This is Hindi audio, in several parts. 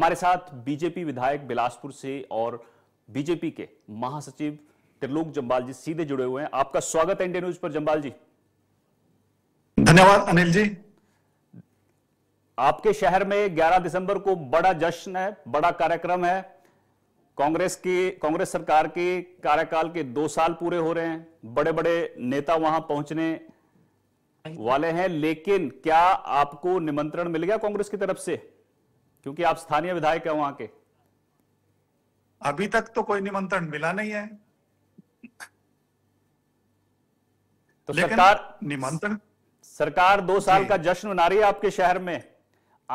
हमारे साथ बीजेपी विधायक बिलासपुर से और बीजेपी के महासचिव त्रिलोक जम्बाल जी सीधे जुड़े हुए हैं आपका स्वागत है इंडिया न्यूज पर जम्बाल जी धन्यवाद अनिल जी आपके शहर में 11 दिसंबर को बड़ा जश्न है बड़ा कार्यक्रम है कांग्रेस के कांग्रेस सरकार के कार्यकाल के दो साल पूरे हो रहे हैं बड़े बड़े नेता वहां पहुंचने वाले हैं लेकिन क्या आपको निमंत्रण मिल गया कांग्रेस की तरफ से क्योंकि आप स्थानीय विधायक है वहां के अभी तक तो कोई निमंत्रण मिला नहीं है तो सरकार निमंत्रण सरकार दो साल का जश्न मना रही है आपके शहर में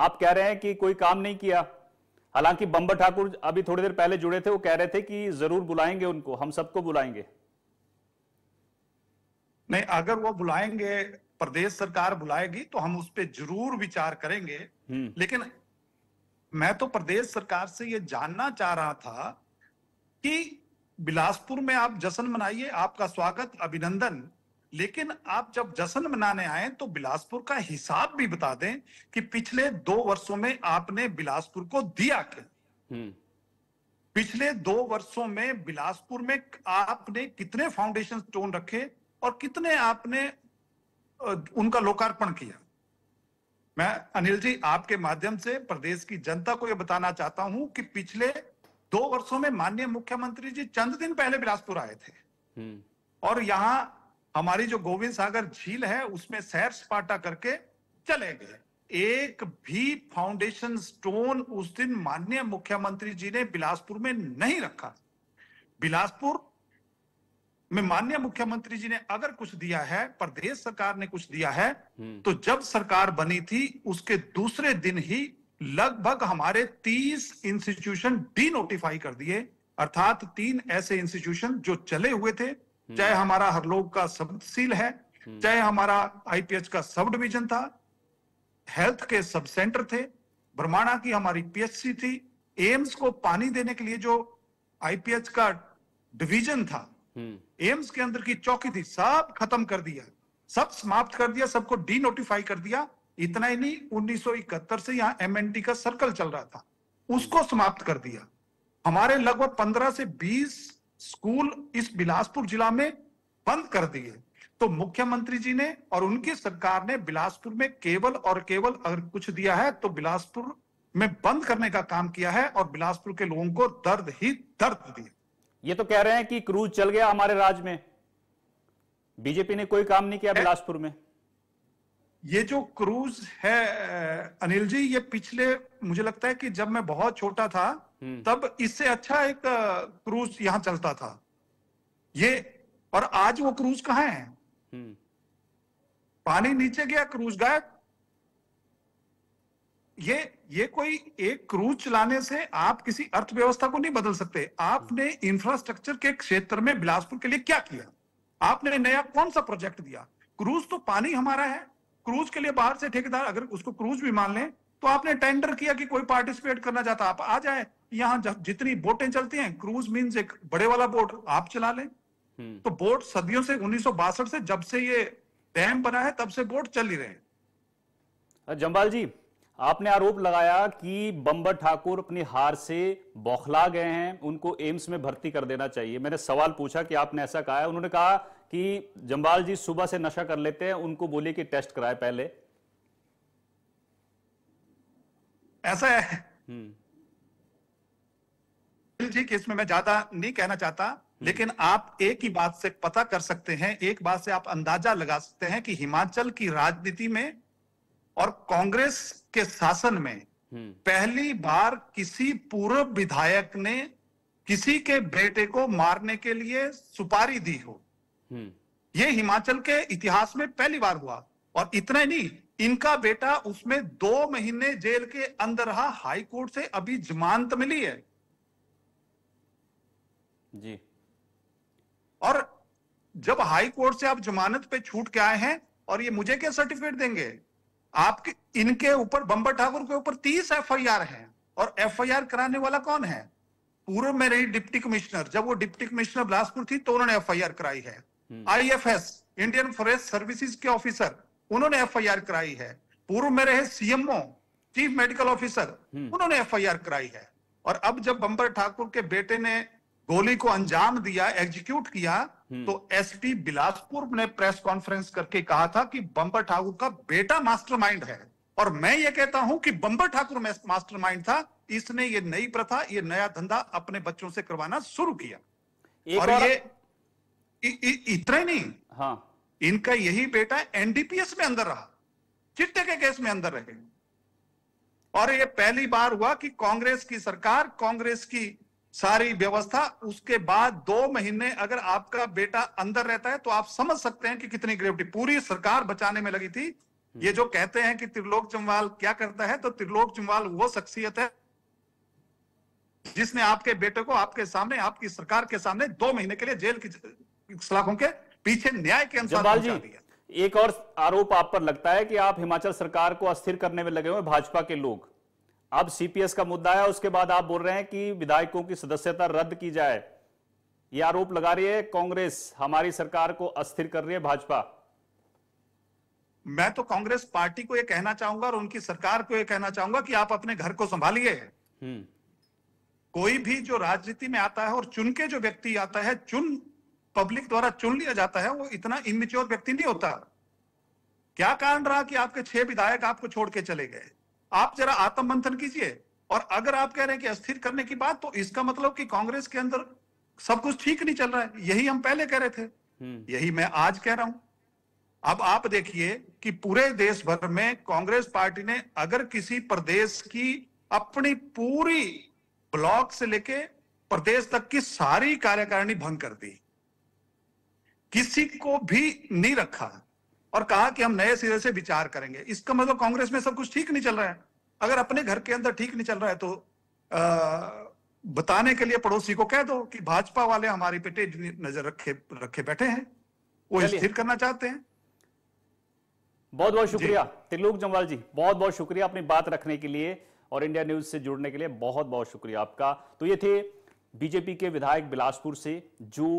आप कह रहे हैं कि कोई काम नहीं किया हालांकि बम्बर ठाकुर अभी थोड़ी देर पहले जुड़े थे वो कह रहे थे कि जरूर बुलाएंगे उनको हम सबको बुलाएंगे नहीं अगर वो बुलाएंगे प्रदेश सरकार बुलाएगी तो हम उस पर जरूर विचार करेंगे हम्म। लेकिन मैं तो प्रदेश सरकार से ये जानना चाह रहा था कि बिलासपुर में आप जश्न मनाइए आपका स्वागत अभिनंदन लेकिन आप जब जश्न मनाने आए तो बिलासपुर का हिसाब भी बता दें कि पिछले दो वर्षों में आपने बिलासपुर को दिया क्या हम्म। पिछले दो वर्षों में बिलासपुर में आपने कितने फाउंडेशन स्टोन रखे और कितने आपने उनका लोकार्पण किया मैं अनिल जी आपके माध्यम से प्रदेश की जनता को यह बताना चाहता हूं कि पिछले दो वर्षों में माननीय मुख्यमंत्री जी चंद दिन पहले बिलासपुर आए थे हम्म। और यहाँ हमारी जो गोविंद सागर झील है उसमें सैर सपाटा करके चले गए एक भी फाउंडेशन स्टोन उस दिन माननीय मुख्यमंत्री जी ने बिलासपुर में नहीं रखा बिलासपुर मैं माननीय मुख्यमंत्री जी ने अगर कुछ दिया है प्रदेश सरकार ने कुछ दिया है हम्म। तो जब सरकार बनी थी उसके दूसरे दिन ही लगभग हमारे तीस इंस्टीट्यूशन डी नोटिफाई कर दिए अर्थात तीन ऐसे इंस्टीट्यूशन जो चले हुए थे हम्म। चाहे हमारा हर लोग का सब सील है हम्म। चाहे हमारा आईपीएच का सब डिवीजन था हेल्थ के सब सेंटर थे ब्रह्माणा की हमारी पीएचसी थी एम्स को पानी देने के लिए जो आईपीएच का डिवीजन था हम्म। एम्स के अंदर की चौकी थी सब खत्म कर दिया सब समाप्त कर दिया सबको डी नोटिफाई कर दिया इतना ही नहीं उन्नीस से यहाँ एमएनटी का सर्कल चल रहा था उसको समाप्त कर दिया हमारे लगभग 15 से 20 स्कूल इस बिलासपुर जिला में बंद कर दिए तो मुख्यमंत्री जी ने और उनकी सरकार ने बिलासपुर में केवल और केवल अगर कुछ दिया है तो बिलासपुर में बंद करने का काम किया है और बिलासपुर के लोगों को दर्द ही दर्द दिया ये तो कह रहे हैं कि क्रूज चल गया हमारे राज्य में बीजेपी ने कोई काम नहीं किया बिलासपुर में ये जो क्रूज है अनिल जी ये पिछले मुझे लगता है कि जब मैं बहुत छोटा था हम्म। तब इससे अच्छा एक क्रूज यहां चलता था ये और आज वो क्रूज कहा है हम्म। पानी नीचे गया क्रूज गायब ये ये कोई एक क्रूज चलाने से आप किसी अर्थव्यवस्था को नहीं बदल सकते आपने इंफ्रास्ट्रक्चर के क्षेत्र में बिलासपुर के लिए क्या किया आपने नया कौन सा प्रोजेक्ट दिया क्रूज तो पानी हमारा है क्रूज के लिए बाहर से ठेकेदार अगर उसको क्रूज भी मान लें तो आपने टेंडर किया कि कोई पार्टिसिपेट करना चाहता आप आ जाए यहाँ जितनी बोटें चलती हैं क्रूज मीन एक बड़े वाला बोट आप चला लें हम्म। तो बोट सदियों से उन्नीस से जब से ये डैम बना है तब से बोट चल ही रहे हैं जम्बाल जी आपने आरोप लगाया कि बम्बर ठाकुर अपनी हार से बौखला गए हैं उनको एम्स में भर्ती कर देना चाहिए मैंने सवाल पूछा कि आपने ऐसा कहा है उन्होंने कहा कि जम्बाल जी सुबह से नशा कर लेते हैं उनको बोलिए कि टेस्ट कराए पहले ऐसा है ठीक हम्म। इसमें मैं ज्यादा नहीं कहना चाहता हम्म। लेकिन आप एक ही बात से पता कर सकते हैं एक बात से आप अंदाजा लगा सकते हैं कि हिमाचल की राजनीति में और कांग्रेस के शासन में हम्म। पहली बार किसी पूर्व विधायक ने किसी के बेटे को मारने के लिए सुपारी दी हो हम्म। यह हिमाचल के इतिहास में पहली बार हुआ और इतना ही नहीं इनका बेटा उसमें दो महीने जेल के अंदर रहा हाई कोर्ट से अभी जमानत मिली है जी और जब हाई कोर्ट से आप जमानत पे छूट के आए हैं और ये मुझे क्या सर्टिफिकेट देंगे आपके इनके ऊपर बंबर ठाकुर के ऊपर तीस एफ आई आर है और एफ आई आर कराने वाला कौन है पूर्व में रही डिप्टी कमिश्नर जब वो डिप्टी कमिश्नर बिलासपुर थी तो उन्होंने एफ आई आर कराई है I F S Indian forest services के ऑफिसर उन्होंने एफ आई आर कराई है पूर्व में रहे सीएमओ चीफ मेडिकल ऑफिसर उन्होंने एफ आई आर कराई है और अब जब बंबर ठाकुर के बेटे ने गोली को अंजाम दिया एग्जीक्यूट किया हम्म। तो एसपी बिलासपुर ने प्रेस कॉन्फ्रेंस करके कहा था कि बंबर ठाकुर का बेटा मास्टरमाइंड है और मैं ये कहता हूं कि बंबर ठाकुर मास्टरमाइंड था इसने ये नई प्रथा ये नया धंधा अपने बच्चों से करवाना शुरू किया और, और ये इतना ही नहीं हाँ इनका यही बेटा एनडीपीएस में अंदर रहा चिट्टे के केस में अंदर रहे और ये पहली बार हुआ कि कांग्रेस की सरकार कांग्रेस की सारी व्यवस्था उसके बाद दो महीने अगर आपका बेटा अंदर रहता है तो आप समझ सकते हैं कि कितनी ग्रेविटी पूरी सरकार बचाने में लगी थी हम्म। ये जो कहते हैं कि त्रिलोक चम्वाल क्या करता है तो त्रिलोक चम्वाल वो शख्सियत है जिसने आपके बेटे को आपके सामने आपकी सरकार के सामने दो महीने के लिए जेल की सलाखों के पीछे न्याय के अनुसार दिया एक और आरोप आप पर लगता है कि आप हिमाचल सरकार को अस्थिर करने में लगे हुए भाजपा के लोग अब सीपीएस का मुद्दा है उसके बाद आप बोल रहे हैं कि विधायकों की सदस्यता रद्द की जाए यह आरोप लगा रही है कांग्रेस हमारी सरकार को अस्थिर कर रही है भाजपा मैं तो कांग्रेस पार्टी को यह कहना चाहूंगा और उनकी सरकार को यह कहना चाहूंगा कि आप अपने घर को संभालिए हम्म। कोई भी जो राजनीति में आता है और चुन के जो व्यक्ति आता है चुन पब्लिक द्वारा चुन लिया जाता है वो इतना इमेच्योर व्यक्ति नहीं होता क्या कारण रहा कि आपके छह विधायक आपको छोड़ के चले गए आप जरा आत्म मंथन कीजिए और अगर आप कह रहे हैं कि अस्थिर करने की बात तो इसका मतलब कि कांग्रेस के अंदर सब कुछ ठीक नहीं चल रहा है यही हम पहले कह रहे थे हम्म। यही मैं आज कह रहा हूं अब आप देखिए कि पूरे देश भर में कांग्रेस पार्टी ने अगर किसी प्रदेश की अपनी पूरी ब्लॉक से लेके प्रदेश तक की सारी कार्यकारिणी भंग कर दी किसी को भी नहीं रखा और कहा कि हम नए सिरे से विचार करेंगे इसका मतलब कांग्रेस में सब कुछ ठीक नहीं चल रहा है अगर अपने घर के अंदर ठीक नहीं चल रहा है तो आ, बताने के लिए पड़ोसी को कह दो कि भाजपा वाले हमारी पेटे नजर रखे रखे बैठे हैं वो स्थिर करना चाहते हैं बहुत बहुत शुक्रिया त्रिलोक जमवाल जी बहुत बहुत शुक्रिया अपनी बात रखने के लिए और इंडिया न्यूज से जुड़ने के लिए बहुत बहुत शुक्रिया आपका तो ये थे बीजेपी के विधायक बिलासपुर से जो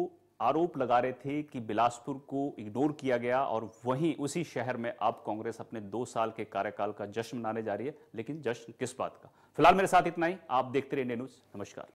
आरोप लगा रहे थे कि बिलासपुर को इग्नोर किया गया और वहीं उसी शहर में आप कांग्रेस अपने दो साल के कार्यकाल का जश्न मनाने जा रही है लेकिन जश्न किस बात का फिलहाल मेरे साथ इतना ही आप देखते रहिए न्यूज नमस्कार